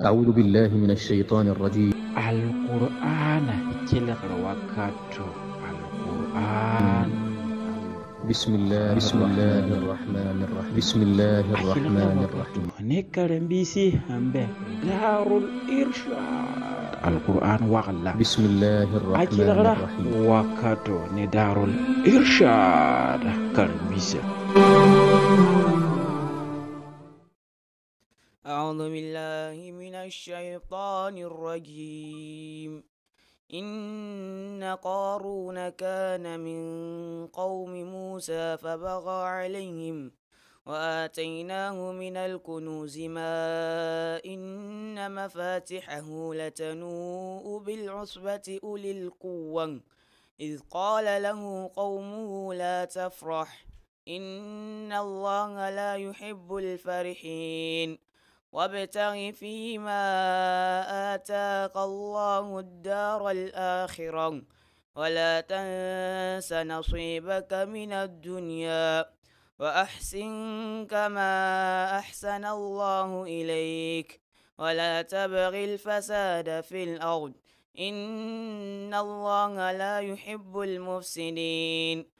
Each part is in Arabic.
أعوذ بالله من الشيطان الرجيم القرآن وكاتو القرآن بسم الله بسم الله الرحمن الرحيم بسم الله الرحمن الرحيم نكرم بيسي همبه دار الإرشاد القرآن وغلا بسم الله الرحمن الرحيم وكاتو ندار الإرشاد كرم بيسي أعوذ بالله من الشيطان الرجيم إن قارون كان من قوم موسى فبغى عليهم وآتيناه من الكنوز ما إن مفاتحه لتنوء بالعصبة أولي القوة إذ قال له قومه لا تفرح إن الله لا يحب الفرحين وابتغ فيما آتاك الله الدار الآخرة ولا تنس نصيبك من الدنيا وأحسن كما أحسن الله إليك ولا تبغ الفساد في الأرض إن الله لا يحب المفسدين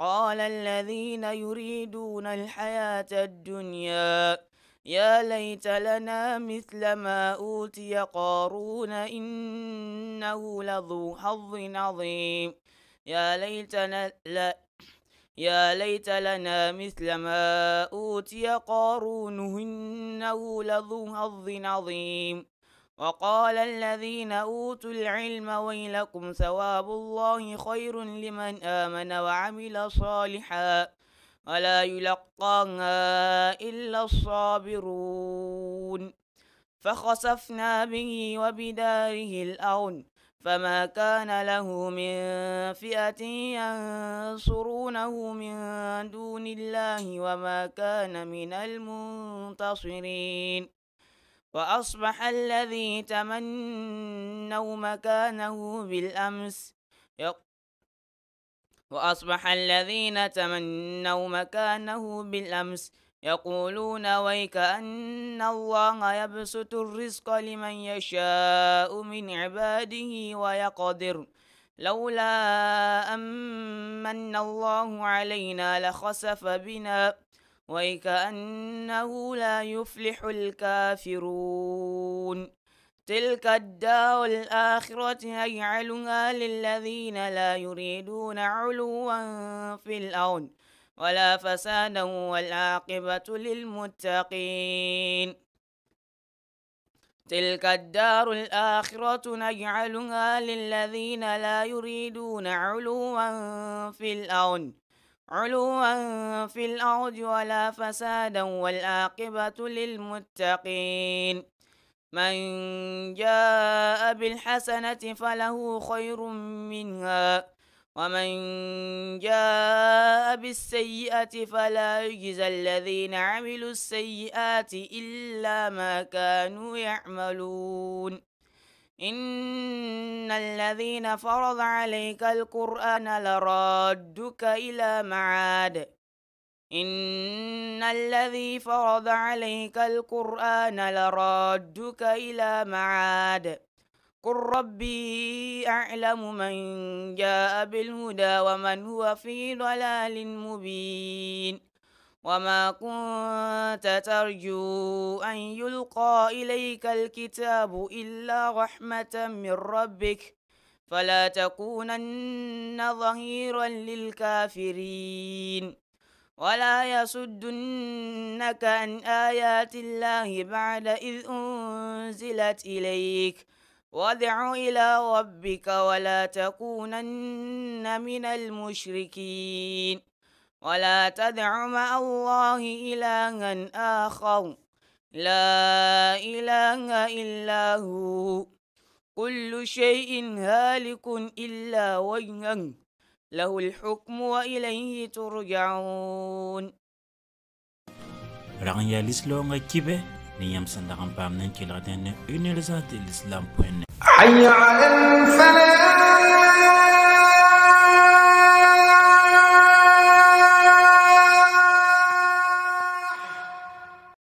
قال الذين يريدون الحياة الدنيا يا ليت لنا مثل ما أوتي قارون إنه لذو حظ عظيم يا ليتنا ل... يا ليت لنا مثل ما أوتي قارون إنه لذو حظ عظيم وقال الذين أوتوا العلم ويلكم ثواب الله خير لمن آمن وعمل صالحا ولا يلقاها إلا الصابرون فخسفنا به وبداره الأرض فما كان له من فئة ينصرونه من دون الله وما كان من المنتصرين وأصبح الذي تمنوا مكانه بالأمس وأصبح الذين تمنوا مكانه بالأمس يقولون ويك أن الله يبسط الرزق لمن يشاء من عباده ويقدر لولا أمن الله علينا لخسف بنا وكأنه لا يفلح الكافرون تلك الدار الآخرة نجعلها للذين لا يريدون علوا في الأرض ولا فسادا والعاقبة للمتقين تلك الدار الآخرة نجعلها للذين لا يريدون علوا في الأرض علوا في الأرض ولا فسادا والآقبة للمتقين من جاء بالحسنة فله خير منها ومن جاء بالسيئة فلا يجزى الذين عملوا السيئات إلا ما كانوا يعملون إن الذين فرض عليك القرآن لرادك إلى معاد إن الذي فرض عليك القرآن لرادك إلى معاد قل ربي أعلم من جاء بالهدى ومن هو في ضلال مبين وما كنت ترجو أن يلقى إليك الكتاب إلا رحمة من ربك فلا تكونن ظهيرا للكافرين ولا يصدنك عن آيات الله بعد إذ أنزلت إليك وادع إلى ربك ولا تكونن من المشركين ولا تدع مع الله إلها آخر لا إله إلا هو كل شيء هالك إلا وجهه له الحكم وإليه ترجعون رغن الإسلام كيبه نيام سندقن بامنن كيلغدن اونيرزات الإسلام بوين حي على الفلاح